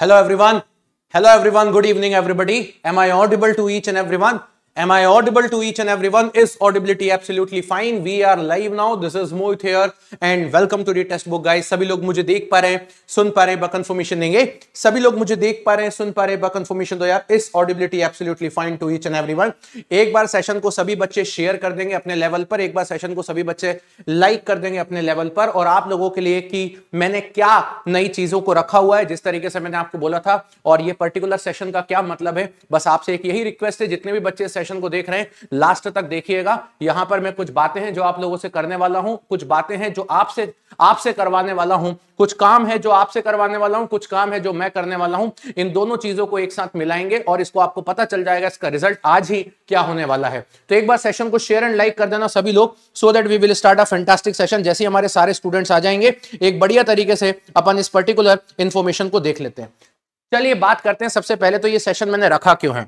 Hello everyone. Hello everyone. Good evening everybody. Am I audible to each and everyone? Am I audible to each and everyone? Is audibility absolutely fine? We are live now. This is Mohit here and welcome to the test book guys. सभी लोग मुझे देख पा रहे हैं सुन पा रहे हैं कंफर्मेशन देंगे सभी लोग मुझे देख पा रहे हैं सुन पा रहे हैं कंफर्मेशन दो यार इस audibility absolutely fine to each and everyone एक बार सेशन को सभी बच्चे शेयर कर देंगे अपने लेवल पर एक बार सेशन को सभी बच्चे लाइक कर देंगे अपने लेवल पर और आप लोगों के लिए कि मैंने क्या नई चीजों को रखा हुआ है जिस तरीके से मैंने आपको बोला था और ये पर्टिकुलर सेशन का क्या मतलब है बस आपसे एक यही रिक्वेस्ट है जितने भी बच्चे सेशन को देख रहे हैं लास्ट तक देखिएगा यहां पर मैं कुछ बातें हैं जो आप लोगों से करने वाला हूं कुछ बातें हैं जो आपसे आपसे करवाने वाला हूं कुछ काम है जो आपसे करवाने वाला हूं कुछ काम है जो मैं करने वाला हूं इन दोनों चीजों को एक साथ मिलाएंगे और इसको आपको पता चल जाएगा इसका रिजल्ट आज ही क्या होने वाला है तो एक बार सेशन को शेयर एंड लाइक कर देना सभी लोग so that we will start a fantastic session जैसे हमारे सारे स्टूडेंट्स आ जाएंगे एक बढ़िया तरीके से अपन इस पर्टिकुलर इंफॉर्मेशन को देख लेते हैं चलिए बात करते हैं सबसे पहले तो ये सेशन मैंने रखा क्यों है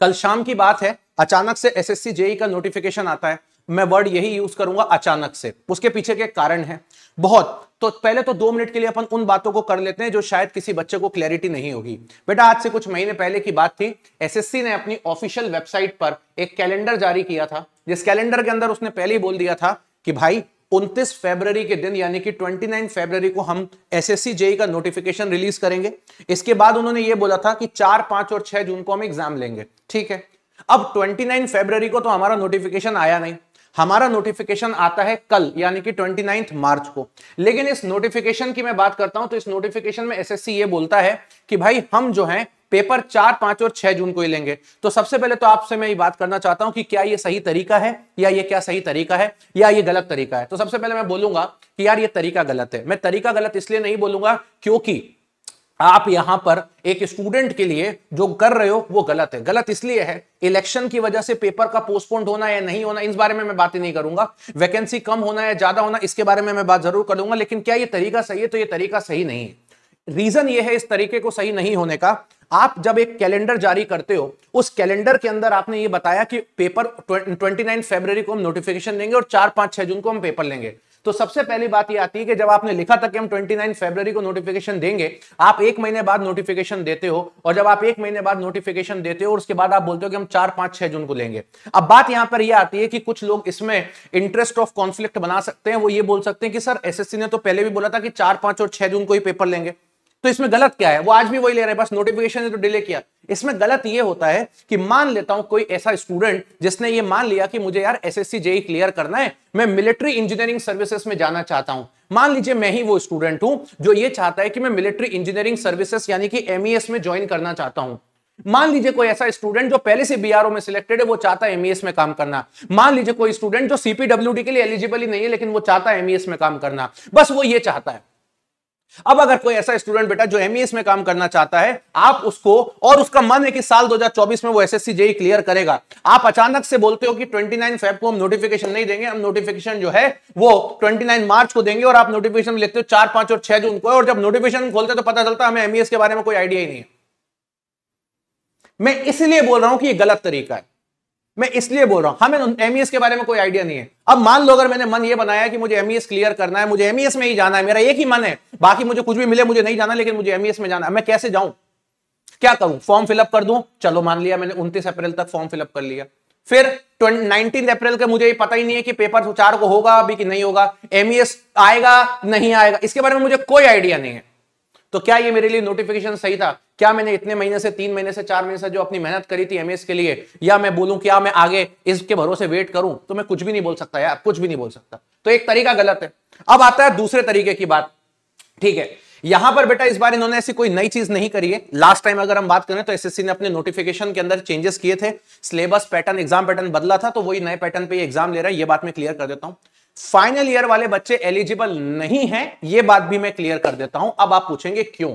कल शाम की बात है अचानक से एस जेई e का नोटिफिकेशन आता है मैं वर्ड यही यूज करूंगा अचानक से उसके पीछे के कारण है बहुत तो पहले तो दो मिनट के लिए अपन उन बातों को कर लेते हैं जो शायद किसी बच्चे को क्लैरिटी नहीं होगी बेटा आज से कुछ महीने पहले की बात थी एसएससी ने अपनी ऑफिशियल वेबसाइट पर एक कैलेंडर जारी किया था जिस कैलेंडर के अंदर उसने पहले ही बोल दिया था कि भाई उनतीस फरवरी के दिन यानी कि 29 फरवरी को हम एसएससी जेई e का नोटिफिकेशन रिलीज करेंगे इसके बाद उन्होंने ये बोला था कि चार पांच और छह जून को हम एग्जाम लेंगे ठीक है अब 29 फरवरी को तो हमारा नोटिफिकेशन आया नहीं हमारा नोटिफिकेशन आता है कल यानी कि 29 मार्च को लेकिन इस नोटिफिकेशन की मैं बात करता हूं तो इस नोटिफिकेशन में एसएससी ये e बोलता है कि भाई हम जो है पेपर चार पांच और छह जून को ही लेंगे तो सबसे पहले तो आपसे मैं ये बात करना चाहता हूं कि क्या ये सही तरीका है या ये क्या सही तरीका है या ये गलत तरीका है तो सबसे पहले मैं बोलूंगा कि यार ये तरीका गलत है मैं तरीका गलत इसलिए नहीं बोलूंगा क्योंकि आप यहां पर एक स्टूडेंट के लिए जो कर रहे हो वो गलत है गलत इसलिए है इलेक्शन की वजह से पेपर का पोस्टपोन्ड होना या नहीं होना इस बारे में मैं ही नहीं करूंगा वैकेंसी कम होना या ज्यादा होना इसके बारे में मैं बात जरूर करूंगा लेकिन क्या ये तरीका सही है तो ये तरीका सही नहीं है रीजन ये है इस तरीके को सही नहीं होने का आप जब एक कैलेंडर जारी करते हो उस कैलेंडर के अंदर आपने ये बताया कि पेपर 29 फरवरी को हम नोटिफिकेशन देंगे और चार पांच छह जून को हम पेपर लेंगे तो सबसे पहली बात ये आती है कि जब आपने लिखा था कि हम 29 फरवरी को नोटिफिकेशन देंगे आप एक महीने बाद नोटिफिकेशन देते हो और जब आप एक महीने बाद नोटिफिकेशन देते हो और उसके बाद आप बोलते हो कि हम चार पांच छह जून को लेंगे अब बात यहां पर यह आती है कि कुछ लोग इसमें इंटरेस्ट ऑफ कॉन्फ्लिक्ट बना सकते हैं वो ये बोल सकते हैं कि सर एस ने तो पहले भी बोला था कि चार पांच और छह जून को ही पेपर लेंगे तो इसमें गलत क्या है वो आज भी वही ले रहे हैं बस नोटिफिकेशन ने तो डिले किया इसमें गलत ये होता है कि मान लेता हूं कोई ऐसा स्टूडेंट जिसने ये मान लिया कि मुझे यार एसएससी जेई क्लियर करना है मैं मिलिट्री इंजीनियरिंग सर्विसेज में जाना चाहता हूं मान लीजिए मैं ही वो स्टूडेंट हूं जो ये चाहता है कि मैं मिलिट्री इंजीनियरिंग सर्विसेस यानी कि एमईएस e में ज्वाइन करना चाहता हूं मान लीजिए कोई ऐसा स्टूडेंट जो पहले से बीआरओ में सिलेक्टेड है वो चाहता है एमईएस e में काम करना मान लीजिए कोई स्टूडेंट जो सीपीडब्ल्यूडी के लिए एलिजिबल ही नहीं है लेकिन वो चाहता है एमईएस e में काम करना बस वो ये चाहता है अब अगर कोई ऐसा स्टूडेंट बेटा जो एमईएस e में काम करना चाहता है आप उसको और उसका मन है कि साल 2024 में वो एसएससी जेई क्लियर करेगा आप अचानक से बोलते हो कि 29 फेब को हम नोटिफिकेशन नहीं देंगे हम नोटिफिकेशन जो है वो 29 मार्च को देंगे और आप नोटिफिकेशन में लिखते हो चार पांच और छह जून को और जब नोटिफिकेशन खोलते तो पता चलता हमें एमईएस e के बारे में कोई आइडिया ही नहीं है मैं इसलिए बोल रहा हूं कि यह गलत तरीका है मैं इसलिए बोल रहा हूं हमें एमईएस e के बारे में कोई आइडिया नहीं है अब मान लो अगर मैंने मन ये बनाया कि मुझे एमईएस क्लियर e करना है मुझे एमईएस e में ही जाना है मेरा एक ही मन है बाकी मुझे कुछ भी मिले मुझे नहीं जाना लेकिन मुझे एमईएस में जाना है मैं कैसे जाऊं क्या करूं फॉर्म फिलअप कर दूं चलो मान लिया मैंने उनतीस अप्रैल तक फॉर्म फिलअप कर लिया फिर नाइनटीन अप्रैल का मुझे पता ही नहीं है कि पेपर चार को होगा अभी कि नहीं होगा एमईएस आएगा नहीं आएगा इसके बारे में मुझे कोई आइडिया नहीं है तो क्या ये मेरे लिए नोटिफिकेशन सही था क्या मैंने इतने महीने से तीन महीने से चार महीने से जो अपनी मेहनत करी थी एमएस के लिए या मैं बोलूं क्या मैं आगे इसके भरोसे वेट करूं तो मैं कुछ भी नहीं बोल सकता यार कुछ भी नहीं बोल सकता तो एक तरीका गलत है अब आता है दूसरे तरीके की बात ठीक है यहां पर बेटा इस बार इन्होंने ऐसी कोई नई चीज नहीं करी है लास्ट टाइम अगर हम बात करें तो एसएससी ने अपने नोटिफिकेशन के अंदर चेंजेस किए थे सिलेबस पैटर्न एग्जाम पैटर्न बदला था तो वही नए पैटर्न पे एग्जाम ले रहा है ये बात मैं क्लियर कर देता हूं फाइनल ईयर वाले बच्चे एलिजिबल नहीं है ये बात भी मैं क्लियर कर देता हूं अब आप पूछेंगे क्यों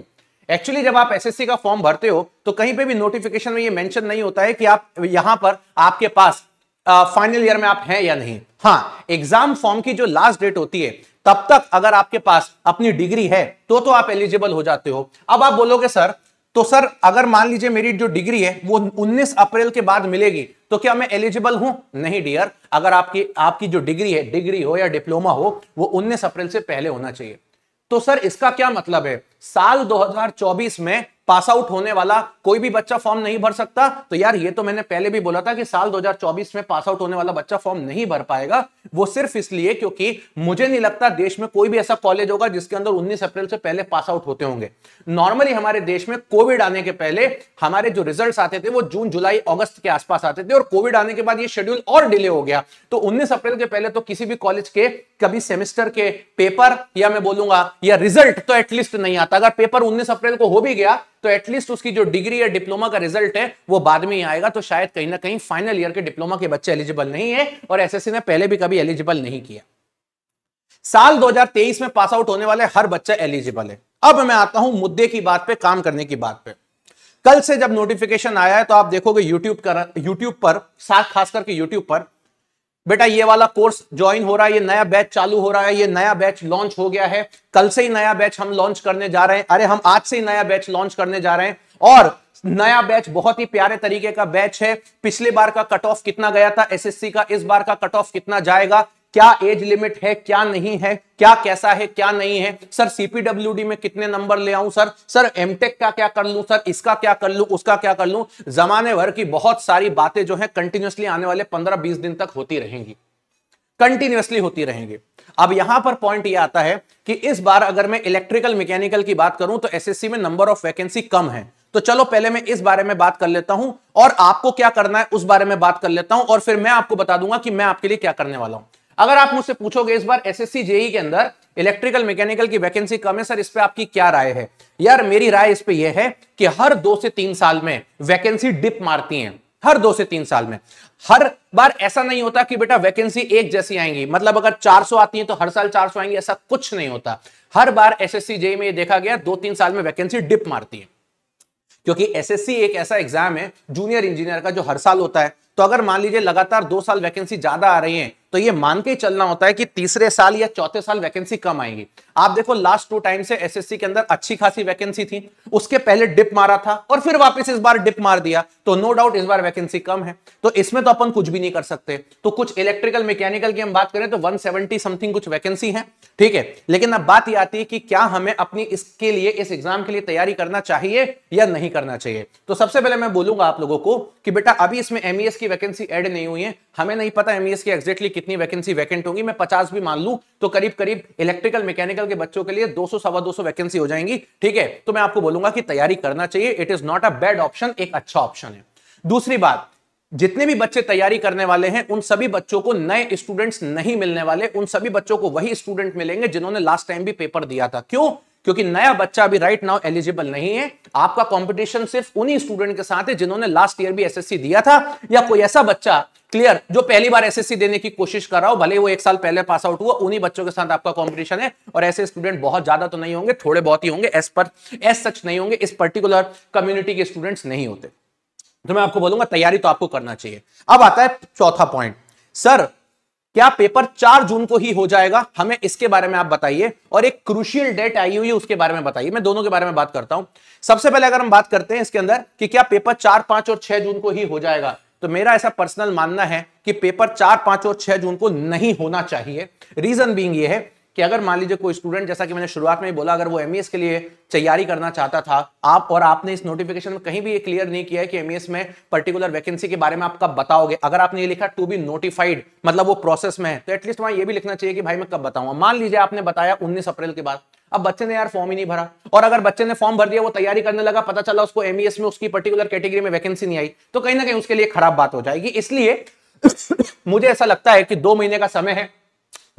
एक्चुअली जब आप एसएससी का फॉर्म भरते हो तो कहीं पे भी नोटिफिकेशन में ये मेंशन नहीं होता है कि आप यहां पर आपके पास फाइनल ईयर में आप हैं या नहीं हाँ एग्जाम फॉर्म की जो लास्ट डेट होती है तब तक अगर आपके पास अपनी डिग्री है तो तो आप एलिजिबल हो जाते हो अब आप बोलोगे सर तो सर अगर मान लीजिए मेरी जो डिग्री है वो 19 अप्रैल के बाद मिलेगी तो क्या मैं एलिजिबल हूं नहीं डियर अगर आपकी आपकी जो डिग्री है डिग्री हो या डिप्लोमा हो वो 19 अप्रैल से पहले होना चाहिए तो सर इसका क्या मतलब है साल 2024 में पास आउट होने वाला कोई भी बच्चा फॉर्म नहीं भर सकता तो यार ये तो मैंने पहले भी बोला था कि साल 2024 में पास आउट होने वाला बच्चा फॉर्म नहीं भर पाएगा वो सिर्फ इसलिए क्योंकि मुझे नहीं लगता देश में कोई भी ऐसा कॉलेज होगा जिसके अंदर 19 अप्रैल से पहले पास आउट होते होंगे नॉर्मली हमारे देश में कोविड आने के पहले हमारे जो रिजल्ट आते थे वो जून जुलाई अगस्त के आसपास आते थे और कोविड आने के बाद ये शेड्यूल और डिले हो गया तो उन्नीस अप्रैल के पहले तो किसी भी कॉलेज के कभी सेमेस्टर के पेपर या मैं बोलूंगा या रिजल्ट तो एटलीस्ट नहीं आता अगर पेपर उन्नीस अप्रैल को हो भी गया तो एटलीस्ट उसकी जो डिग्री या डिप्लोमा का रिजल्ट है वो बाद में ही आएगा तो शायद कहीं ना कहीं फाइनल ईयर के डिप्लोमा के बच्चे एलिजिबल नहीं है और एस ने पहले भी कभी एलिजिबल नहीं किया साल 2023 में पास आउट होने वाले हर बच्चा एलिजिबल है अब मैं आता हूं मुद्दे की बात पे काम करने की बात पे कल से जब नोटिफिकेशन आया है तो आप देखोगे यूट्यूब कर यूट्यूब पर साथ खास करके यूट्यूब पर बेटा ये वाला कोर्स ज्वाइन हो रहा है ये नया बैच चालू हो रहा है ये नया बैच लॉन्च हो गया है कल से ही नया बैच हम लॉन्च करने जा रहे हैं अरे हम आज से ही नया बैच लॉन्च करने जा रहे हैं और नया बैच बहुत ही प्यारे तरीके का बैच है पिछले बार का कट ऑफ कितना गया था एसएससी का इस बार का कट ऑफ कितना जाएगा क्या एज लिमिट है क्या नहीं है क्या कैसा है क्या नहीं है सर सीपीडब्ल्यू में कितने नंबर ले आऊं सर सर एमटेक का क्या कर लू सर इसका क्या कर लू उसका क्या कर लू जमाने भर की बहुत सारी बातें जो है कंटिन्यूसली आने वाले पंद्रह बीस दिन तक होती रहेंगी कंटिन्यूसली होती रहेंगे अब यहां पर पॉइंट ये आता है कि इस बार अगर मैं इलेक्ट्रिकल मैकेनिकल की बात करूं तो एसएससी में नंबर ऑफ वैकेंसी कम है तो चलो पहले मैं इस बारे में बात कर लेता हूं और आपको क्या करना है उस बारे में बात कर लेता हूं और फिर मैं आपको बता दूंगा कि मैं आपके लिए क्या करने वाला हूं अगर आप मुझसे पूछोगे इस बार एसएससी जेई e के अंदर इलेक्ट्रिकल मैकेनिकल की वैकेंसी कम है सर इस पर आपकी क्या राय है यार मेरी राय इस पर यह है कि हर दो से तीन साल में वैकेंसी डिप मारती है हर दो से तीन साल में हर बार ऐसा नहीं होता कि बेटा वैकेंसी एक जैसी आएंगी मतलब अगर 400 आती है तो हर साल 400 आएंगी ऐसा कुछ नहीं होता हर बार एसएससी जेई e में ये देखा गया दो तीन साल में वैकेंसी डिप मारती है क्योंकि एसएससी e एक ऐसा एग्जाम है जूनियर इंजीनियर का जो हर साल होता है तो अगर मान लीजिए लगातार दो साल वैकेंसी ज्यादा आ रही है तो ये मान के चलना होता है कि तीसरे साल या चौथे साल वैकेंसी कम आएगी आप देखो लास्ट टू टाइम से एसएससी के अंदर अच्छी खासी वैकेंसी थी उसके पहले डिप मारा था और फिर वापस इस बार डिप मार दिया तो नो डाउट इस बार वैकेंसी कम है तो इसमें तो अपन कुछ भी नहीं कर सकते तो कुछ इलेक्ट्रिकल मैकेनिकल की हम बात करें तो वन समथिंग कुछ वैकेंसी है ठीक है लेकिन अब बात यह आती है कि क्या हमें अपनी इसके लिए इस एग्जाम के लिए तैयारी करना चाहिए या नहीं करना चाहिए तो सबसे पहले मैं बोलूंगा आप लोगों को कि बेटा अभी इसमें एमईएस e की वैकेंसी एड नहीं हुई है हमें नहीं पता एमईएस e की एग्जेक्टली कितनी वैकेंसी वैकेंट होंगी मैं पचास भी मान लू तो करीब करीब इलेक्ट्रिकल मैकेनिकल के बच्चों के लिए दो सौ सवा दो वैकेंसी हो जाएंगी ठीक है तो मैं आपको बोलूंगा कि तैयारी करना चाहिए it is not a bad option एक अच्छा ऑप्शन है दूसरी बात जितने भी बच्चे तैयारी करने वाले हैं उन सभी बच्चों को नए स्टूडेंट्स नहीं मिलने वाले उन सभी बच्चों को वही स्टूडेंट मिलेंगे जिन्होंने लास्ट टाइम भी पेपर दिया था क्यों क्योंकि नया बच्चा अभी राइट नाउ एलिजिबल नहीं है आपका कंपटीशन सिर्फ उन्हीं स्टूडेंट के साथ है जिन्होंने लास्ट ईयर भी एसएससी दिया था या कोई ऐसा बच्चा क्लियर जो पहली बार एसएससी देने की कोशिश कर रहा हो भले वो एक साल पहले पास आउट हुआ उन्हीं बच्चों के साथ आपका कंपटीशन है और ऐसे स्टूडेंट बहुत ज्यादा तो नहीं होंगे थोड़े बहुत ही होंगे एस पर एस सच नहीं होंगे इस पर्टिकुलर कम्युनिटी के स्टूडेंट्स नहीं होते तो मैं आपको बोलूंगा तैयारी तो आपको करना चाहिए अब आता है चौथा पॉइंट सर क्या पेपर चार जून को ही हो जाएगा हमें इसके बारे में आप बताइए और एक क्रूशियल डेट आई हुई है उसके बारे में बताइए मैं दोनों के बारे में बात करता हूं सबसे पहले अगर हम बात करते हैं इसके अंदर कि क्या पेपर चार पांच और छह जून को ही हो जाएगा तो मेरा ऐसा पर्सनल मानना है कि पेपर चार पांच और छह जून को नहीं होना चाहिए रीजन बींग ये है कि अगर मान लीजिए कोई स्टूडेंट जैसा कि मैंने शुरुआत में ही बोला अगर वो एम e के लिए तैयारी करना चाहता था आप और आपने इस नोटिफिकेशन में कहीं भी ये क्लियर नहीं किया है कि एम e में पर्टिकुलर वैकेंसी के बारे में आप कब बताओगे अगर आपने ये लिखा टू बी नोटिफाइड मतलब वो प्रोसेस में है तो एटलीस्ट वहां ये भी लिखना चाहिए कि भाई मैं कब बताऊंगा मान लीजिए आपने बताया उन्नीस अप्रैल के बाद अब बच्चे ने यार फॉर्म ही नहीं भरा और अगर बच्चे ने फॉर्म भर दिया वो तैयारी करने लगा पता चला उसको एमईएस e में उसकी पर्टिकुलर कैटेगरी में वैकेंसी नहीं आई तो कहीं ना कहीं उसके लिए खराब बात हो जाएगी इसलिए मुझे ऐसा लगता है कि दो महीने का समय है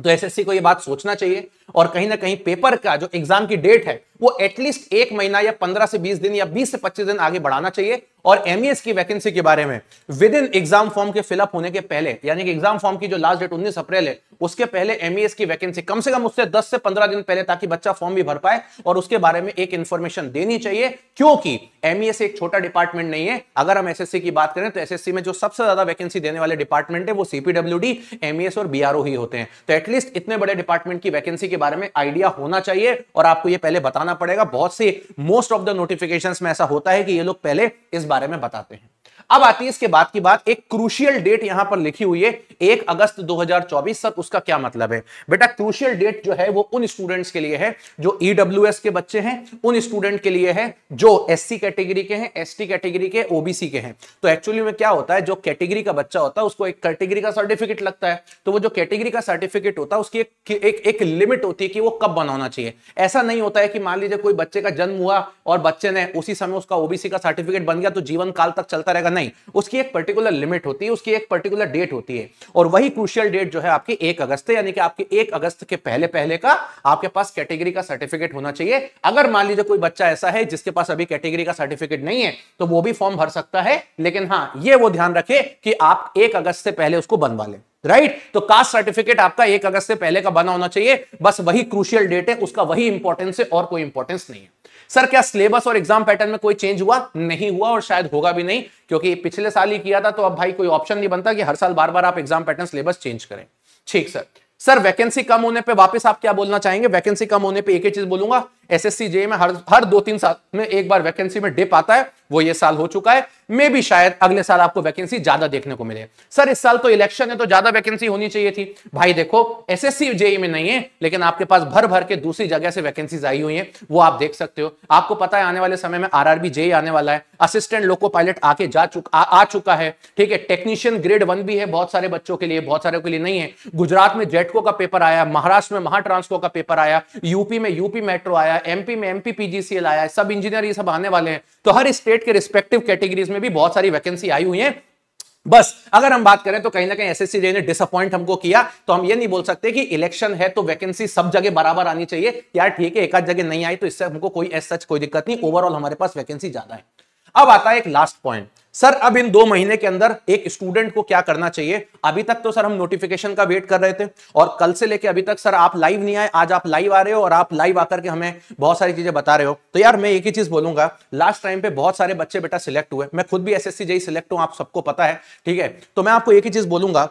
तो एसएससी को ये बात सोचना चाहिए और कहीं ना कहीं पेपर का जो एग्जाम की डेट है वो एटलीस्ट एक महीना या पंद्रह से बीस दिन या बीस से पच्चीस दिन आगे बढ़ाना चाहिए और एमएस e की वैकेंसी के बारे में विद इन एग्जाम फॉर्म के फिलअप होने के पहले यानी कि एग्जाम फॉर्म की जो लास्ट डेट उन्नीस अप्रैल है उसके पहले एमईएस e की वैकेंसी कम से कम उससे दस से पंद्रह दिन पहले ताकि बच्चा फॉर्म भी भर पाए और उसके बारे में एक इंफॉर्मेशन देनी चाहिए क्योंकि एमईएस e एक छोटा डिपार्टमेंट नहीं है अगर हम एसएससी की बात करें तो एसएससी में जो सबसे ज्यादा वैकेंसी देने वाले डिपार्टमेंट है वो सीपीडब्ल्यू डी और बी ही होते हैं तो एटलीस्ट इतने बड़े डिपार्टमेंट की वैकेंसी के बारे में आइडिया होना चाहिए और आपको यह पहले बताना करना पड़ेगा बहुत सी मोस्ट ऑफ द नोटिफिकेशन में ऐसा होता है कि ये लोग पहले इस बारे में बताते हैं अब आती है इसके बाद की बात एक क्रूशियल डेट यहां पर लिखी हुई है एक अगस्त 2024 सर उसका क्या मतलब है बेटा क्रूशियल डेट जो है वो उन स्टूडेंट्स के लिए है जो ईडब्ल्यू e के बच्चे हैं उन स्टूडेंट के लिए है जो एस कैटेगरी के हैं एस कैटेगरी के ओबीसी के हैं तो एक्चुअली में क्या होता है जो कैटेगरी का बच्चा होता है उसको एक कैटेगरी का सर्टिफिकेट लगता है तो वो जो कैटेगरी का सर्टिफिकेट होता है उसकी एक, एक, एक लिमिट होती है कि वो कब बनाना चाहिए ऐसा नहीं होता है कि मान लीजिए कोई बच्चे का जन्म हुआ और बच्चे ने उसी समय उसका ओबीसी का सर्टिफिकेट बन गया तो जीवन काल तक चलता रहेगा नहीं उसकी एक पर्टिकुलर लिमिट होती है उसकी एक पर्टिकुलर डेट होती है और वही क्रूशियल डेट जो है आपकी एक अगस्त यानी कि आपके एक अगस्त के पहले पहले का आपके पास कैटेगरी का सर्टिफिकेट होना चाहिए अगर मान लीजिए कोई बच्चा ऐसा है जिसके पास अभी कैटेगरी का सर्टिफिकेट नहीं है तो वो भी फॉर्म भर सकता है लेकिन हाँ ये वो ध्यान रखे कि आप एक अगस्त से पहले उसको बनवा लें राइट right? तो कास्ट सर्टिफिकेट आपका एक अगस्त से पहले का बना होना चाहिए बस वही क्रूशियल डेट है उसका वही इंपॉर्टेंस है और कोई इंपॉर्टेंस नहीं है सर क्या सिलेबस और एग्जाम पैटर्न में कोई चेंज हुआ नहीं हुआ और शायद होगा भी नहीं क्योंकि पिछले साल ही किया था तो अब भाई कोई ऑप्शन नहीं बनता कि हर साल बार बार आप एग्जाम पैटर्न सिलेबस चेंज करें ठीक सर सर वैकेंसी कम होने पे वापस आप क्या बोलना चाहेंगे वैकेंसी कम होने पे एक ही चीज बोलूंगा एस एस में हर हर दो तीन साल में एक बार वैकेंसी में डिप आता है वो ये साल हो चुका है मे भी शायद अगले साल आपको वैकेंसी ज्यादा देखने को मिले सर इस साल तो इलेक्शन है तो ज्यादा वैकेंसी होनी चाहिए थी भाई देखो एस एस जेई में नहीं है लेकिन आपके पास भर भर के दूसरी जगह से वैकेंसीज आई हुई है वो आप देख सकते हो आपको पता है आने वाले समय में आर आरबी जेई आने वाला है असिस्टेंट लोको पायलट आके जा चुका आ, आ चुका है ठीक है टेक्नीशियन ग्रेड वन भी है बहुत सारे बच्चों के लिए बहुत सारे के लिए नहीं है गुजरात में जेटको का पेपर आया महाराष्ट्र में महाट्रांसको का पेपर आया यूपी में यूपी मेट्रो आया आया है एमपी में एमपी पीजीसीएल आया है सब इंजीनियर ये सब आने वाले हैं तो हर स्टेट के रिस्पेक्टिव कैटेगरीज में भी बहुत सारी वैकेंसी आई हुई है बस अगर हम बात करें तो कहीं ना कहीं एसएससी एस ने डिसअपॉइंट हमको किया तो हम ये नहीं बोल सकते कि इलेक्शन है तो वैकेंसी सब जगह बराबर आनी चाहिए यार ठीक है एक आध जगह नहीं आई तो इससे हमको कोई एस सच कोई दिक्कत नहीं ओवरऑल हमारे पास वैकेंसी ज्यादा है अब आता है एक लास्ट पॉइंट सर अब इन दो महीने के अंदर एक स्टूडेंट को क्या करना चाहिए अभी तक तो सर हम नोटिफिकेशन का वेट कर रहे थे और कल से लेके अभी तक सर आप लाइव नहीं आए आज आप लाइव आ रहे हो और आप लाइव आकर के हमें बहुत सारी चीजें बता रहे हो तो यार मैं एक ही चीज बोलूंगा लास्ट टाइम पे बहुत सारे बच्चे बेटा सिलेक्ट हुए मैं खुद भी एस एस सिलेक्ट हूं आप सबको पता है ठीक है तो मैं आपको एक ही चीज बोलूंगा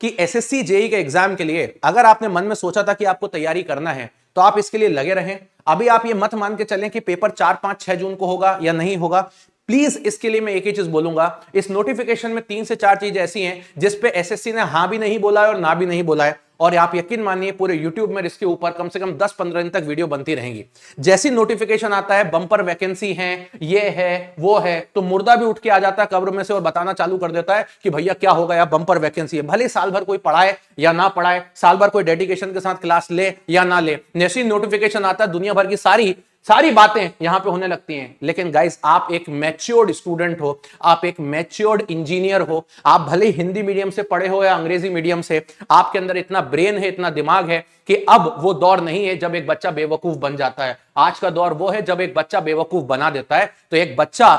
कि एस जेई e के एग्जाम के लिए अगर आपने मन में सोचा था कि आपको तैयारी करना है तो आप इसके लिए लगे रहें अभी आप ये मत मान के चलें कि पेपर चार पांच छह जून को होगा या नहीं होगा प्लीज इसके लिए मैं एक ही चीज बोलूंगा इस नोटिफिकेशन में तीन से चार चीज ऐसी हैं पे एसएससी ने हाँ भी नहीं बोला है और ना भी नहीं बोला है और आप यकीन मानिए पूरे यूट्यूब में इसके ऊपर कम से कम 10-15 दिन तक वीडियो बनती रहेंगी जैसी नोटिफिकेशन आता है बम्पर वैकेंसी है ये है वो है तो मुर्दा भी उठ के आ जाता है कब्र में से और बताना चालू कर देता है कि भैया क्या होगा या बम्पर वैकेंसी है भले साल भर कोई पढ़ाए या ना पढ़ाए साल भर कोई डेडिकेशन के साथ क्लास ले या ना ले जैसी नोटिफिकेशन आता है दुनिया भर की सारी सारी बातें यहां पे होने लगती हैं लेकिन गाइस आप एक मैच्योर्ड स्टूडेंट हो आप एक मैच्योर्ड इंजीनियर हो आप भले हिंदी मीडियम से पढ़े हो या अंग्रेजी मीडियम से आपके अंदर इतना ब्रेन है इतना दिमाग है कि अब वो दौर नहीं है जब एक बच्चा बेवकूफ बन जाता है आज का दौर वो है जब एक बच्चा बेवकूफ बना देता है तो एक बच्चा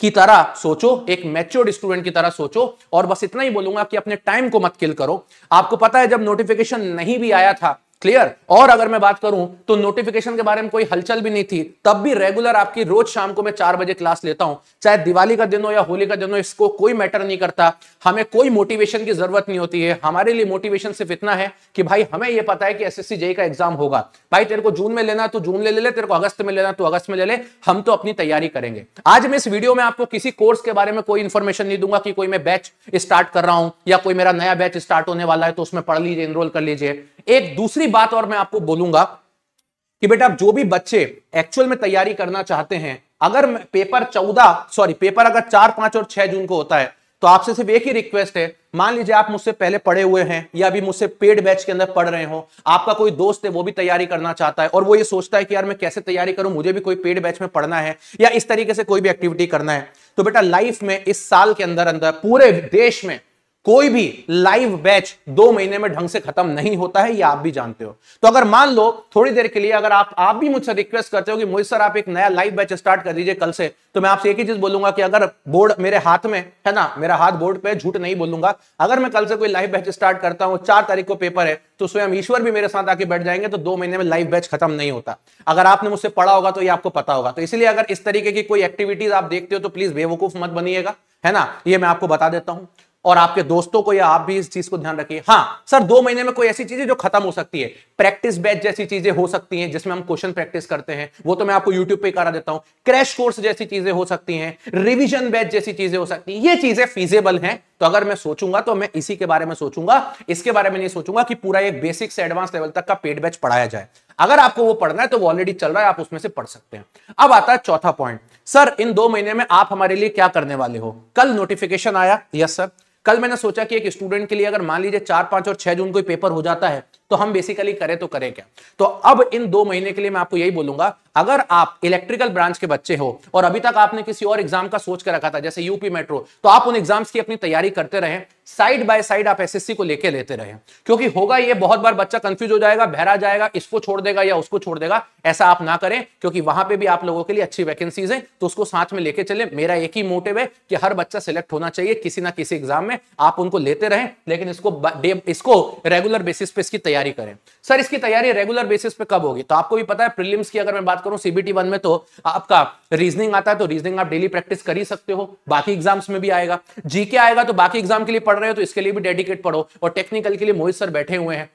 की तरह सोचो एक मैच्योर्ड स्टूडेंट की तरह सोचो और बस इतना ही बोलूंगा कि अपने टाइम को मत किल करो आपको पता है जब नोटिफिकेशन नहीं भी आया था क्लियर और अगर मैं बात करूं तो नोटिफिकेशन के बारे में कोई हलचल भी नहीं थी तब भी रेगुलर आपकी रोज शाम को मैं चार बजे क्लास लेता हूं चाहे दिवाली का दिन हो या होली का दिन हो इसको कोई मैटर नहीं करता हमें कोई मोटिवेशन की जरूरत नहीं होती है हमारे लिए मोटिवेशन सिर्फ इतना है कि भाई हमें यह पता है कि एस एस का एग्जाम होगा भाई तेरे को जून में लेना तो जून ले ले, ले तेरे को अगस्त में लेना तो अगस्त में ले ले हम तो अपनी तैयारी करेंगे आज मैं इस वीडियो में आपको किसी कोर्स के बारे में कोई इन्फॉर्मेशन नहीं दूंगा कि कोई मैं बैच स्टार्ट कर रहा हूं या कोई मेरा नया बैच स्टार्ट होने वाला है तो उसमें पढ़ लीजिए इनरोल कर लीजिए एक दूसरी बात और मैं आपको बोलूंगा कि बेटा जो भी बच्चे एक्चुअल में तैयारी करना चाहते हैं अगर पेपर चौदह सॉरी पेपर अगर चार पांच और छह जून को होता है तो आपसे सिर्फ एक ही रिक्वेस्ट है मान लीजिए आप मुझसे पहले पढ़े हुए हैं या अभी मुझसे पेड बैच के अंदर पढ़ रहे हो आपका कोई दोस्त है वो भी तैयारी करना चाहता है और वो ये सोचता है कि यार मैं कैसे तैयारी करूं मुझे भी कोई पेड बैच में पढ़ना है या इस तरीके से कोई भी एक्टिविटी करना है तो बेटा लाइफ में इस साल के अंदर अंदर पूरे देश में कोई भी लाइव बैच दो महीने में ढंग से खत्म नहीं होता है ये आप भी जानते हो तो अगर मान लो थोड़ी देर के लिए अगर आप आप भी मुझसे रिक्वेस्ट करते हो कि मोहित सर आप एक नया लाइव बैच स्टार्ट कर दीजिए कल से तो मैं आपसे एक ही चीज बोलूंगा कि अगर बोर्ड मेरे हाथ में है ना मेरा हाथ बोर्ड पे झूठ नहीं बोलूंगा अगर मैं कल से कोई लाइव बैच स्टार्ट करता हूँ चार तारीख को पेपर है तो स्वयं ईश्वर भी मेरे साथ आके बैठ जाएंगे तो दो महीने में लाइव बैच खत्म नहीं होता अगर आपने मुझसे पढ़ा होगा तो ये आपको पता होगा तो इसलिए अगर इस तरीके की कोई एक्टिविटीज आप देखते हो तो प्लीज बेवकूफ मत बनिएगा है ना ये मैं आपको बता देता हूं और आपके दोस्तों को या आप भी इस चीज को ध्यान रखिए हाँ सर दो महीने में कोई ऐसी चीजें जो खत्म हो सकती है प्रैक्टिस बैच जैसी चीजें हो सकती हैं जिसमें हम क्वेश्चन प्रैक्टिस करते हैं वो तो मैं आपको यूट्यूब पे करा देता हूं क्रैश कोर्स जैसी चीजें हो सकती हैं रिविजन बैच जैसी चीजें हो सकती है ये चीजें फीजेबल है तो अगर मैं सोचूंगा तो मैं इसी के बारे में सोचूंगा इसके बारे में नहीं सोचूंगा कि पूरा एक बेसिक से एडवांस लेवल तक का पेड बैच पढ़ाया जाए अगर आपको वो पढ़ना है तो वो ऑलरेडी चल रहा है आप उसमें से पढ़ सकते हैं अब आता है चौथा पॉइंट सर इन दो महीने में आप हमारे लिए क्या करने वाले हो कल नोटिफिकेशन आया यस सर कल मैंने सोचा कि एक स्टूडेंट के लिए अगर मान लीजिए चार पांच और छह जून को पेपर हो जाता है तो हम बेसिकली करें तो करें क्या तो अब इन दो महीने के लिए मैं आपको यही बोलूंगा अगर आप इलेक्ट्रिकल ब्रांच के बच्चे हो और अभी तक आपने किसी और एग्जाम का सोच कर रखा था जैसे यूपी मेट्रो तो आप उन एग्जाम्स की अपनी तैयारी करते रहे साइड बाय साइड आप एसएससी को लेके लेते रहे क्योंकि होगा ये बहुत बार बच्चा कंफ्यूज हो जाएगा बहरा जाएगा इसको छोड़ देगा या उसको छोड़ देगा ऐसा आप ना करें क्योंकि वहां पे भी आप लोगों के लिए अच्छी वैकेंसीज हैं तो उसको साथ में लेके चले मेरा एक ही मोटिव है कि हर बच्चा सिलेक्ट होना चाहिए किसी ना किसी एग्जाम में आप उनको लेते रहे लेकिन इसको इसको रेगुलर बेसिस पे इसकी तैयारी करें सर इसकी तैयारी रेगुलर बेसिस पे कब होगी तो आपको भी पता है प्रिलियम्स की अगर मैं बात करूं सीबीटी वन में तो आपका रीजनिंग आता है तो रीजनिंग आप डेली प्रैक्टिस कर ही सकते हो बाकी एग्जाम्स में भी आएगा जीके आएगा तो बाकी एग्जाम के लिए पढ़ पढ़ रहे हो तो इसके लिए भी डेडिकेट पढ़ो और टेक्निकल के लिए मोहित सर बैठे हुए हैं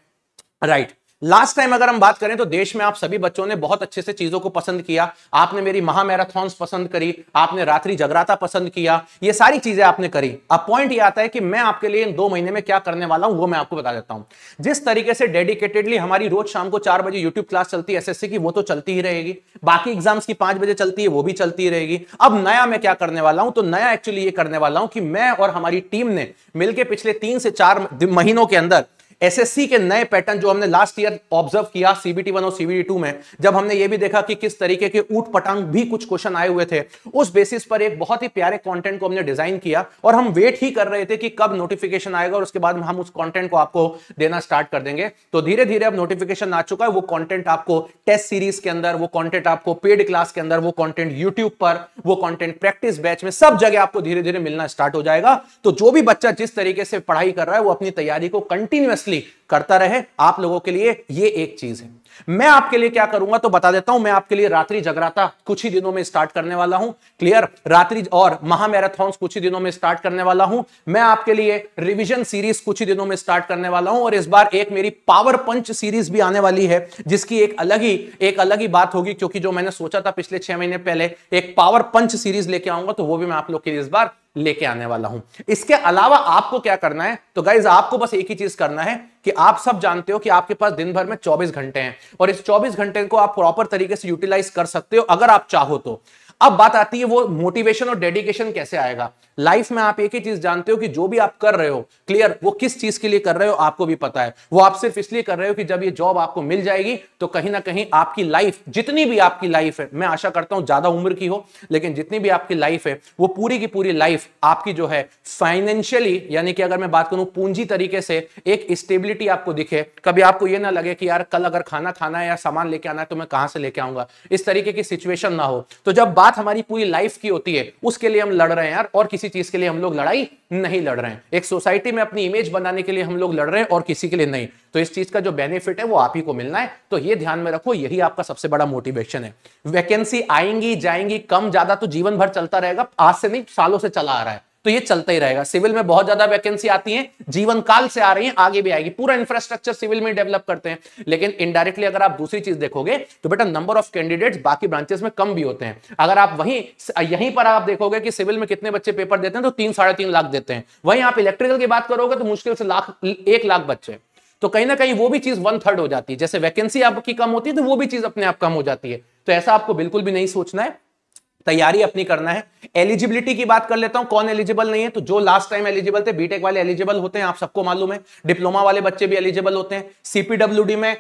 राइट right. लास्ट टाइम अगर हम बात करें तो देश में आप सभी बच्चों ने बहुत अच्छे से चीजों को पसंद किया आपने मेरी महामैराथॉन्स पसंद करी आपने रात्रि जगराता पसंद किया ये सारी चीजें आपने करी अब पॉइंट ये आता है कि मैं आपके लिए इन दो महीने में क्या करने वाला हूं वो मैं आपको बता देता हूं जिस तरीके से डेडिकेटेडली हमारी रोज शाम को चार बजे यूट्यूब क्लास चलती है एस की वो तो चलती ही रहेगी बाकी एग्जाम्स की पांच बजे चलती है वो भी चलती रहेगी अब नया मैं क्या करने वाला हूं तो नया एक्चुअली ये करने वाला हूं कि मैं और हमारी टीम ने मिलकर पिछले तीन से चार महीनों के अंदर एसएससी के नए पैटर्न जो हमने लास्ट ईयर ऑब्जर्व किया सीबीटी वन और सीबीटी टू में जब हमने ये भी देखा कि किस तरीके के ऊट पटांग भी कुछ क्वेश्चन आए हुए थे उस बेसिस पर एक बहुत ही प्यारे कंटेंट को हमने डिजाइन किया और हम वेट ही कर रहे थे कि कब नोटिफिकेशन आएगा और उसके बाद हम उस कॉन्टेंट को आपको देना स्टार्ट कर देंगे तो धीरे धीरे अब नोटिफिकेशन आ चुका है वो कॉन्टेंट आपको टेस्ट सीरीज के अंदर वो कॉन्टेंट आपको पेड क्लास के अंदर वो कॉन्टेंट यूट्यूब पर वो कॉन्टेंट प्रैक्टिस बैच में सब जगह आपको धीरे धीरे मिलना स्टार्ट हो जाएगा तो जो भी बच्चा जिस तरीके से पढ़ाई कर रहा है वो अपनी तैयारी को कंटिन्यूसली इसलिए करता रहे आप लोगों के लिए ये एक चीज है मैं आपके लिए क्या करूंगा तो बता देता हूं मैं आपके लिए रात्रि जगराता कुछ ही दिनों में स्टार्ट करने वाला हूं क्लियर रात्रि और महामैराथन कुछ ही दिनों में स्टार्ट करने वाला हूं मैं आपके लिए रिवीजन सीरीज कुछ ही दिनों में स्टार्ट करने वाला हूं और इस बार एक मेरी पावर पंच सीरीज भी आने वाली है जिसकी एक अलग ही एक अलग ही बात होगी क्योंकि जो मैंने सोचा था पिछले छह महीने पहले एक पावर पंच सीरीज लेके आऊंगा तो वो भी मैं आप लोग के लिए इस बार लेके आने वाला हूं इसके अलावा आपको क्या करना है तो गाइज आपको बस एक ही चीज करना है कि आप सब जानते हो कि आपके पास दिन भर में 24 घंटे हैं और इस 24 घंटे को आप प्रॉपर तरीके से यूटिलाइज कर सकते हो अगर आप चाहो तो अब बात आती है वो मोटिवेशन और डेडिकेशन कैसे आएगा लाइफ में आप एक ही चीज जानते हो कि जो भी आप कर रहे हो क्लियर वो किस चीज के लिए कर रहे हो आपको भी पता है वो आप सिर्फ इसलिए कर रहे हो कि जब ये जॉब आपको मिल जाएगी तो कहीं ना कहीं आपकी लाइफ जितनी भी आपकी लाइफ है मैं आशा करता हूं ज्यादा उम्र की हो लेकिन जितनी भी आपकी लाइफ है वो पूरी की पूरी लाइफ आपकी जो है फाइनेंशियली यानी कि अगर मैं बात करूं पूंजी तरीके से एक स्टेबिलिटी आपको दिखे कभी आपको यह ना लगे कि यार कल अगर खाना खाना है या सामान लेके आना है तो मैं कहां से लेके आऊंगा इस तरीके की सिचुएशन ना हो तो जब बात हमारी पूरी लाइफ की होती है उसके लिए हम लड़ रहे हैं यार और किसी चीज के लिए हम लोग लड़ाई नहीं लड़ रहे हैं एक सोसाइटी में अपनी इमेज बनाने के लिए हम लोग लड़ रहे हैं और किसी के लिए नहीं तो इस चीज का जो बेनिफिट है वो आप ही को मिलना है तो ये ध्यान में रखो यही आपका सबसे बड़ा मोटिवेशन है वैकेंसी आएंगी जाएंगी कम ज्यादा तो जीवन भर चलता रहेगा आज से नहीं सालों से चला आ रहा है तो ये चलता ही रहेगा सिविल में बहुत ज्यादा वैकेंसी आती है जीवन काल से आ रही है आगे भी आएगी पूरा इंफ्रास्ट्रक्चर सिविल में डेवलप करते हैं लेकिन इनडायरेक्टली अगर आप दूसरी चीज देखोगे तो बेटा नंबर ऑफ कैंडिडेट्स बाकी ब्रांचेस में कम भी होते हैं अगर आप वहीं यहीं पर आप देखोगे कि सिविल में कितने बच्चे पेपर देते हैं तो तीन साढ़े तीन लाख देते हैं वहीं आप इलेक्ट्रिकल की बात करोगे तो मुश्किल से लाख एक लाख बच्चे तो कहीं ना कहीं वो भी चीज वन थर्ड हो जाती है जैसे वैकेंसी आपकी कम होती है तो वो भी चीज अपने आप कम हो जाती है तो ऐसा आपको बिल्कुल भी नहीं सोचना है तैयारी अपनी करना है एलिजिबिलिटी की बात कर लेता हूं कौन एलिजिबल नहीं है तो जो लास्ट टाइम एलिजिबल थे बीटेक वाले एलिजिबल होते हैं आप सबको मालूम है डिप्लोमा वाले बच्चे भी एलिजिबल होते हैं सीपीडब्ल्यूडी में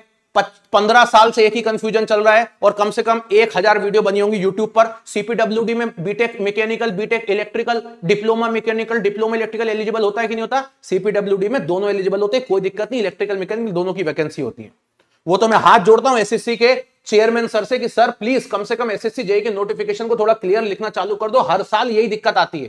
पंद्रह साल से एक ही कंफ्यूजन चल रहा है और कम से कम एक हजार वीडियो बनी होंगी यूट्यूब पर सीपीडब्ल्यूडी में BTech mechanical BTech electrical diploma mechanical diploma electrical eligible होता है कि नहीं होता सीपीडब्ल्यूडी में दोनों एलिजिबल होते हैं कोई दिक्कत नहीं इलेक्ट्रिकल मैकेनिकल दोनों की वैकेंसी होती है वो तो मैं हाथ जोड़ता हूं एसएससी के चेयरमैन सर से कि सर प्लीज कम से कम एसएससी जेई के नोटिफिकेशन को थोड़ा क्लियर लिखना चालू कर दो हर साल यही दिक्कत आती है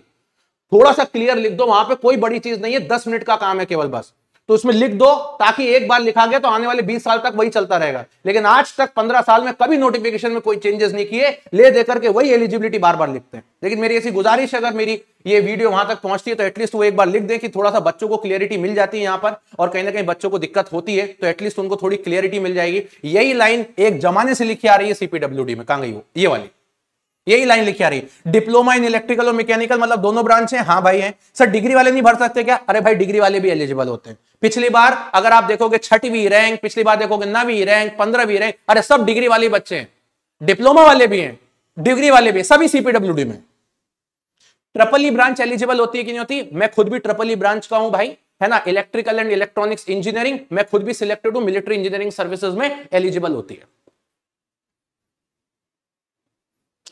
थोड़ा सा क्लियर लिख दो वहां पे कोई बड़ी चीज नहीं है दस मिनट का काम है केवल बस तो उसमें लिख दो ताकि एक बार लिखा गया तो आने वाले 20 साल तक वही चलता रहेगा लेकिन आज तक 15 साल में कभी नोटिफिकेशन में कोई चेंजेस नहीं किए ले देकर के वही एलिजिबिलिटी बार बार लिखते हैं लेकिन मेरी ऐसी गुजारिश अगर मेरी ये वीडियो वहां तक पहुंचती है तो एटलीस्ट वो एक बार लिख दें कि थोड़ा सा बच्चों को क्लियरिटी मिल जाती है यहां पर और कहीं ना कहीं बच्चों को दिक्कत होती है तो एटलीस्ट उनको थोड़ी क्लियरिटी मिल जाएगी यही लाइन एक जमाने से लिखी आ रही है सीपीडब्ल्यू में कहा गई वो ये वाली यही लाइन लिखी आ रही है डिप्लोमा इन इलेक्ट्रिकल और मैकेनिकल मतलब दोनों ब्रांच है हाँ भाई है सर डिग्री वाले नहीं भर सकते क्या अरे भाई डिग्री वाले भी एलिजिबल होते हैं पिछली बार अगर आप देखोगे छठवीं रैंक पिछली बार देखोगे नवी रैंक पंद्रहवीं रैंक अरे सब डिग्री वाले बच्चे हैं डिप्लोमा वाले भी हैं डिग्री वाले भी सभी सीपीडब्ल्यू में ट्रिपल ई ब्रांच एलिजिबल होती है कि नहीं होती मैं खुद भी ट्रिपल ई ब्रांच का हूं भाई है ना इलेक्ट्रिकल एंड इलेक्ट्रॉनिक्स इंजीनियरिंग मैं खुद भी सिलेक्टेड हूं मिलिट्री इंजीनियरिंग सर्विसेज में एलिजिबल होती है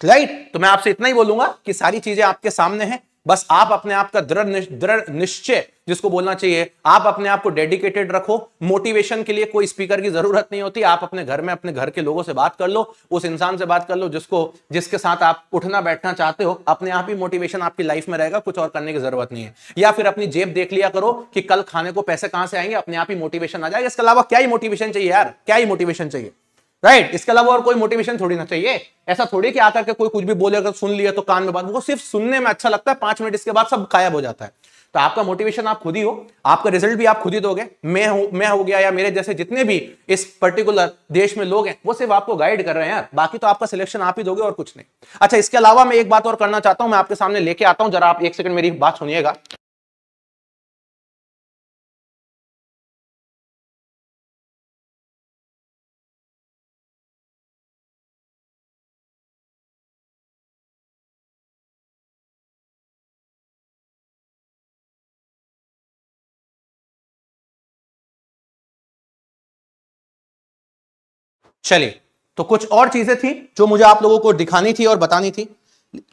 राइट तो मैं आपसे इतना ही बोलूंगा कि सारी चीजें आपके सामने हैं बस आप अपने आप का दृढ़ दृढ़ निश्चय जिसको बोलना चाहिए आप अपने आप को डेडिकेटेड रखो मोटिवेशन के लिए कोई स्पीकर की जरूरत नहीं होती आप अपने घर में अपने घर के लोगों से बात कर लो उस इंसान से बात कर लो जिसको जिसके साथ आप उठना बैठना चाहते हो अपने आप ही मोटिवेशन आपकी लाइफ में रहेगा कुछ और करने की जरूरत नहीं है या फिर अपनी जेब देख लिया करो कि कल खाने को पैसे कहां से आएंगे अपने आप ही मोटिवेशन आ जाएगा इसके अलावा क्या ही मोटिवेशन चाहिए यार क्या ही मोटिवेशन चाहिए राइट इसके अलावा और कोई मोटिवेशन थोड़ी ना चाहिए ऐसा थोड़ी कि आकर के कोई कुछ भी बोले अगर सुन लिया तो कान में बात वो सिर्फ सुनने में अच्छा लगता है पांच मिनट इसके बाद सब गायब हो जाता है तो आपका मोटिवेशन आप खुद ही हो आपका रिजल्ट भी आप खुद ही दोगे मैं हो, मैं हो गया या मेरे जैसे जितने भी इस पर्टिकुलर देश में लोग हैं वो सिर्फ आपको गाइड कर रहे हैं बाकी तो आपका सिलेक्शन आप ही दोगे और कुछ नहीं अच्छा इसके अलावा मैं एक बात और करना चाहता हूं मैं आपके सामने लेके आता हूं जरा आप एक सेकंड मेरी बात सुनिएगा चलिए तो कुछ और चीजें थी जो मुझे आप लोगों को दिखानी थी और बतानी थी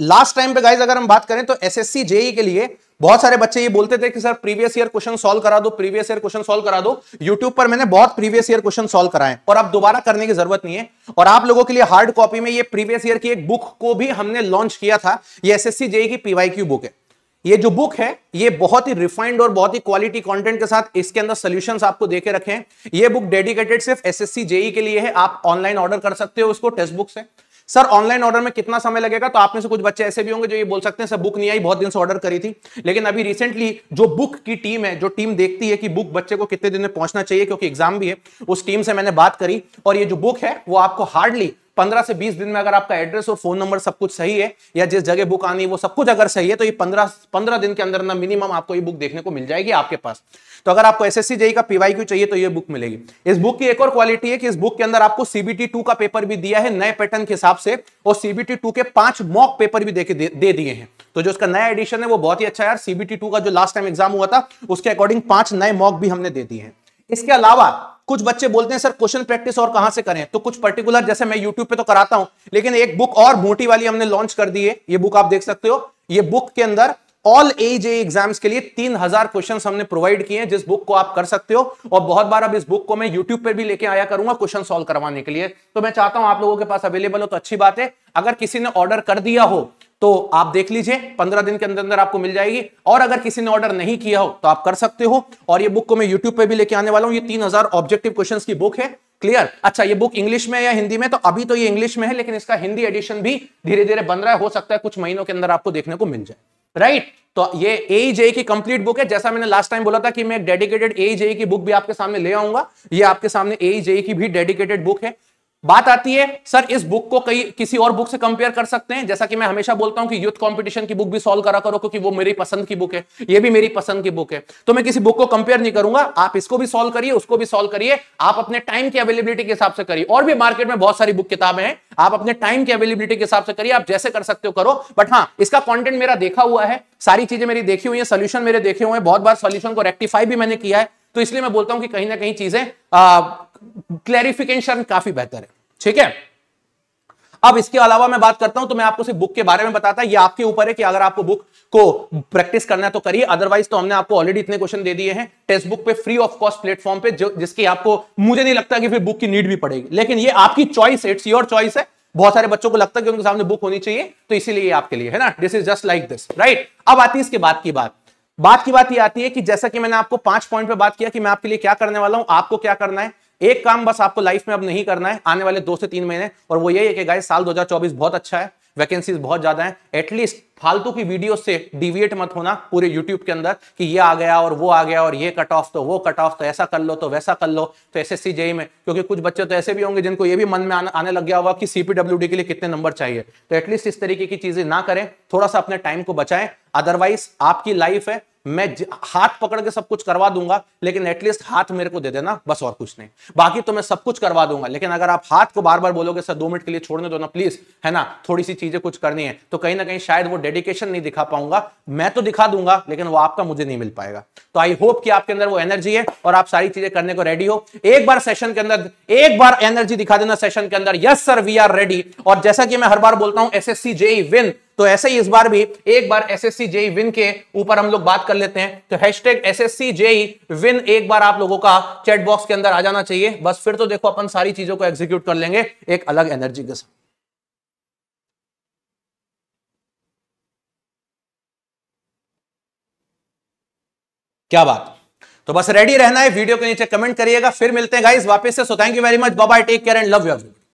लास्ट टाइम पे गाइज अगर हम बात करें तो एस जेई e के लिए बहुत सारे बच्चे ये बोलते थे कि sir previous year question solve करा दो प्रीवियस ईयर क्वेश्चन सोल्व करा दो यूट्यूब पर मैंने बहुत प्रीवियस ईयर क्वेश्चन सोल्व कराए और अब दोबारा करने की जरूरत नहीं है और आप लोगों के लिए हार्ड कॉपी में ये प्रीवियस ईयर की एक बुक को भी हमने लॉन्च किया था ये एस जेई e की पीवाई बुक है ये जो बुक है ये बहुत ही रिफाइंड और बहुत ही क्वालिटी कंटेंट के साथ इसके अंदर सॉल्यूशंस आपको देके रखे हैं ये बुक डेडिकेटेड सिर्फ एसएससी जेई e के लिए है आप ऑनलाइन ऑर्डर कर सकते हो उसको टेस्ट बुक से सर ऑनलाइन ऑर्डर में कितना समय लगेगा तो आप में से कुछ बच्चे ऐसे भी होंगे जो ये बोल सकते हैं सर बुक नहीं आई बहुत दिन से ऑर्डर करी थी लेकिन अभी रिसेंटली जो बुक की टीम है जो टीम देखती है कि बुक बच्चे को कितने दिन में पहुंचना चाहिए क्योंकि एग्जाम भी है उस टीम से मैंने बात करी और ये जो बुक है वो आपको हार्डली पंद्रह से बीस दिन में अगर आपका एड्रेस और फोन नंबर सब कुछ सही है या जिस जगह बुक आनी है वो सब कुछ अगर सही है तो ये पंद्रह पंद्रह दिन के अंदर ना मिनिमम आपको ये बुक देखने को मिल जाएगी आपके पास तो अगर आपको सी जेई e का पीवाई क्यू चाहिए तो ये बुक मिलेगी इस बुक की एक और क्वालिटी है कि इस बुक के अंदर आपको सीबीटी टू का पेपर भी दिया है नए पैटर्न के हिसाब से और सीबीटी टू के पांच मॉक पेपर भी दे, दे दिए हैं तो जो उसका नया एडिशन है वो बहुत ही अच्छा है सीबीटी टू का जो लास्ट टाइम एग्जाम हुआ था उसके अकॉर्डिंग पांच नए मॉक भी हमने दे दिए हैं इसके अलावा कुछ बच्चे बोलते हैं सर क्वेश्चन प्रैक्टिस और कहां से करें तो कुछ पर्टिकुलर जैसे मैं यूट्यूब पे तो कराता हूं लेकिन एक बुक और मोटी वाली हमने लॉन्च कर दी है ये बुक आप देख सकते हो ये बुक के अंदर ऑल एज एग्जाम्स के लिए तीन हजार क्वेश्चन हमने प्रोवाइड किए हैं जिस बुक को आप कर सकते हो और बहुत बार अब इस बुक को मैं यूट्यूब पर भी लेके आया करूंगा क्वेश्चन सॉल्व करवाने के लिए तो मैं चाहता हूं आप लोगों के पास अवेलेबल हो तो अच्छी बात है अगर किसी ने ऑर्डर कर दिया हो तो आप देख लीजिए पंद्रह दिन के अंदर अंदर आपको मिल जाएगी और अगर किसी ने ऑर्डर नहीं किया हो तो आप कर सकते हो और ये बुक को मैं यूट्यूब पे भी लेके आने वाला हूँ ये तीन हजार ऑब्जेक्टिव क्वेश्चन की बुक है क्लियर अच्छा ये बुक इंग्लिश में या हिंदी में तो अभी तो ये इंग्लिश में है लेकिन इसका हिंदी एडिशन भी धीरे धीरे बन रहा है हो सकता है कुछ महीनों के अंदर आपको देखने को मिल जाए राइट तो ये ए जे की कंप्लीट बुक है जैसा मैंने लास्ट टाइम बोला था कि मैं डेडिकेटेड ए जे की बुक भी आपके सामने ले आऊंगा ये आपके सामने ए जे की भी डेडिकेटेड बुक है बात आती है सर इस बुक को कई किसी और बुक से कंपेयर कर सकते हैं जैसा कि मैं हमेशा बोलता हूं कि यूथ कंपटीशन की बुक भी सॉल्व करा करो क्योंकि वो मेरी पसंद की बुक है ये भी मेरी पसंद की बुक है तो मैं किसी बुक को कंपेयर नहीं करूंगा आप इसको भी सॉल्व करिए उसको भी सॉल्व करिए आप अपने टाइम की अवेलेबिलिटी के हिसाब से करिए और भी मार्केट में बहुत सारी बुक किताबें हैं आप अपने टाइम की अवेलेबिलिटी के हिसाब से करिए आप जैसे कर सकते हो करो बट हाँ इसका कॉन्टेंट मेरा देखा हुआ है सारी चीजें मेरी देखी हुई है सोल्यूशन मेरे देखे हुए हैं बहुत बार सोल्यूशन को रेक्टिफाई भी मैंने किया है तो इसलिए मैं बोलता हूं कि कहीं ना कहीं चीजें क्लैरिफिकेशन काफी बेहतर है ठीक है अब इसके अलावा मैं बात करता हूं तो मैं आपको सिर्फ बुक के बारे में बताता ये आपके ऊपर है कि अगर आपको बुक को प्रैक्टिस करना है तो करिए अदरवाइज तो हमने आपको ऑलरेडी इतने क्वेश्चन दे दिए हैं टेस्ट बुक पे फ्री ऑफ कॉस्ट प्लेटफॉर्म पे जो जिसकी आपको मुझे नहीं लगता कि फिर बुक की नीड भी पड़ेगी लेकिन ये आपकी चॉइस इट्स योर चॉइस है बहुत सारे बच्चों को लगता है कि उनके सामने बुक होनी चाहिए तो इसीलिए आपके लिए है ना this is just like this right अब आती है इसके बाद की बात बात की बात ये आती है कि जैसा कि मैंने आपको पांच पॉइंट पे बात किया कि मैं आपके लिए क्या करने वाला हूं आपको क्या करना है एक काम बस आपको लाइफ में अब नहीं करना है आने वाले दो से तीन महीने और वो यही है कि गाय साल 2024 बहुत अच्छा है वैकेंसीज बहुत ज्यादा है एटलीस्ट फालतू की वीडियो से डिविएट मत होना पूरे यूट्यूब के अंदर कि ये आ गया और वो आ गया और ये कट ऑफ तो वो कट ऑफ तो ऐसा कर लो तो वैसा कर लो तो एस एस में क्योंकि कुछ बच्चे तो ऐसे भी होंगे जिनको ये भी मन में आने लग गया होगा कि सीपीडब्ल्यू के लिए कितने नंबर चाहिए तो एटलीस्ट इस तरीके की चीजें ना करें थोड़ा सा अपने टाइम को बचाएं अदरवाइज आपकी लाइफ है मैं हाथ पकड़ के सब कुछ करवा दूंगा लेकिन एटलीस्ट हाथ मेरे को दे देना बस और कुछ नहीं बाकी तो मैं सब कुछ करवा दूंगा लेकिन अगर आप हाथ को बार बार बोलोगे सर दो मिनट के लिए छोड़ने दो ना प्लीज है ना थोड़ी सी चीजें कुछ करनी है तो कहीं ना कहीं शायद वो डेडिकेशन नहीं दिखा पाऊंगा मैं तो दिखा दूंगा लेकिन वो आपका मुझे नहीं मिल पाएगा तो आई होप कि आपके अंदर वो एनर्जी है और आप सारी चीजें करने को रेडी हो एक बार सेशन के अंदर एक बार एनर्जी दिखा देना सेशन के अंदर yes sir we are ready और जैसा कि मैं हर बार बोलता हूं एस एस विन तो ऐसे ही इस बार भी एक बार एस एस विन के ऊपर हम लोग बात कर लेते हैं तो hashtag S S JE win एक बार आप लोगों का चैट बॉक्स के अंदर आ जाना चाहिए बस फिर तो देखो अपन सारी चीजों को एग्जीक्यूट कर लेंगे एक अलग एनर्जी के साथ क्या बात तो बस रेडी रहना है वीडियो के नीचे कमेंट करिएगा फिर मिलते हैं गाइज वापस से so thank you very much bye take care and love you